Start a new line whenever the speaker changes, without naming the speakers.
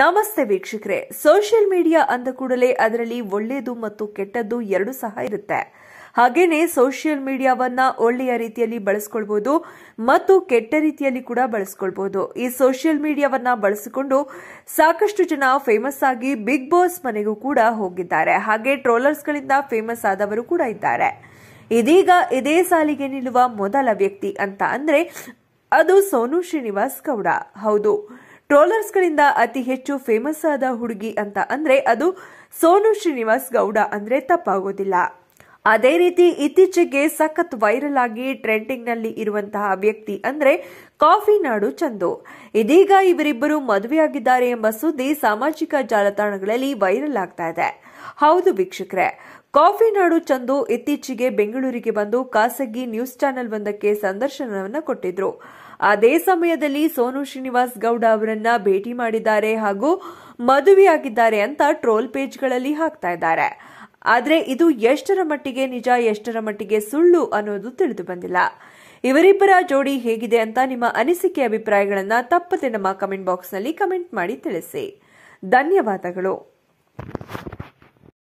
ನಮಸ್ತೆ ವೀಕ್ಷಕರೇ social media ಅಂದ ಕೂಡಲೇ ಅದರಲ್ಲಿ ಒಳ್ಳೆಯದು ಮತ್ತು ಕೆಟ್ಟದ್ದು ಎರಡು ಸಹ ಇರುತ್ತೆ ಹಾಗೇನೆ ಸೋಷಿಯಲ್ ಮೀಡಿಯಾವನ್ನ ಒಳ್ಳೆಯ ರೀತಿಯಲ್ಲಿ ಬಳಸ್ಕೊಳ್ಬಹುದು ಮತ್ತು ಕೆಟ್ಟ ರೀತಿಯಲ್ಲಿ ಕೂಡ ಬಳಸ್ಕೊಳ್ಬಹುದು ಈ ಸೋಷಿಯಲ್ ಮೀಡಿಯಾವನ್ನ ಬಳಸಿಕೊಂಡು ಸಾಕಷ್ಟು ಜನ ಫೇಮಸ್ ಆಗಿ ಬಿಗ್ ಬಾಸ್ ಮನೆಗೂ ಕೂಡ ಹೋಗಿದ್ದಾರೆ ಹಾಗೆ ಟ್ರೋಲರ್ಸ್ಗಳಿಂದ ಫೇಮಸ್ ಆದವರು ಕೂಡ ಇದ್ದಾರೆ ಇದೀಗ ಇದೇ ಸಾಲಿಗೆ ನಿಲ್ಲುವ ಮೊದಲ ವ್ಯಕ್ತಿ ಅಂತ ಅಂದ್ರೆ ಅದು ಸೋನು ಶ್ರೀನಿವಾಸ್ ಗೌಡ ಹೌದು ಟ್ರೋಲರ್ಸ್ಗಳಿಂದ ಅತಿ ಹೆಚ್ಚು ಫೇಮಸ್ ಆದ ಹುಡುಗಿ ಅಂತ ಅಂದ್ರೆ ಅದು ಸೋನು ಶ್ರೀನಿವಾಸ್ ಗೌಡ ಅಂದ್ರೆ ತಪ್ಪಾಗೋದಿಲ್ಲ ಅದೇ ರೀತಿ ಇತ್ತೀಚೆಗೆ ಸಖತ್ ವೈರಲ್ ಆಗಿ ಟ್ರೆಂಡಿಂಗ್ ನಲ್ಲಿ ಇರುವಂತಹ ವ್ಯಕ್ತಿ ಅಂದ್ರೆ ಕಾಫಿ ನಾಡು ಚಂದು ಇದೀಗ ಇವರಿಬ್ಬರು ಮದುವೆಯಾಗಿದ್ದಾರೆ ಎಂಬ ಸುದ್ದಿ ಸಾಮಾಜಿಕ ಜಾಲತಾಣಗಳಲ್ಲಿ ವೈರಲ್ ಆಗ್ತಾ ಇದೆ ಹೌದು ವೀಕ್ಷಕರೇ ಕಾಫಿ ನಾಡು ಚಂದು ಇತ್ತೀಚೆಗೆ ಬೆಂಗಳೂರಿಗೆ ಬಂದು ಖಾಸಗಿ ನ್ಯೂಸ್ ಚಾನೆಲ್ ಒಂದಕ್ಕೆ ಸಂದರ್ಶನವನ್ನು ಕೊಟ್ಟಿದ್ರು ಅದೇ ಸಮಯದಲ್ಲಿ ಸೋನು ಶ್ರೀನಿವಾಸ್ ಗೌಡ ಅವರನ್ನ ಭೇಟಿ ಮಾಡಿದ್ದಾರೆ ಹಾಗೂ ಮದುವೆಯಾಗಿದ್ದಾರೆ ಅಂತ ಟ್ರೋಲ್ ಪೇಜ್ಗಳಲ್ಲಿ ಹಾಕ್ತಾ ಇದ್ದಾರೆ ಆದರೆ ಇದು ಎಷ್ಟರ ಮಟ್ಟಿಗೆ ನಿಜ ಎಷ್ಟರ ಮಟ್ಟಿಗೆ ಸುಳ್ಳು ಅನ್ನೋದು ತಿಳಿದು ಬಂದಿಲ್ಲ ಇವರಿಬ್ಬರ ಜೋಡಿ ಹೇಗಿದೆ ಅಂತ ನಿಮ್ಮ ಅನಿಸಿಕೆ ಅಭಿಪ್ರಾಯಗಳನ್ನು ತಪ್ಪದೆ ನಮ್ಮ ಕಮೆಂಟ್ ಬಾಕ್ಸ್ನಲ್ಲಿ ಕಮೆಂಟ್ ಮಾಡಿ ತಿಳಿಸಿ ಧನ್ಯವಾದಗಳು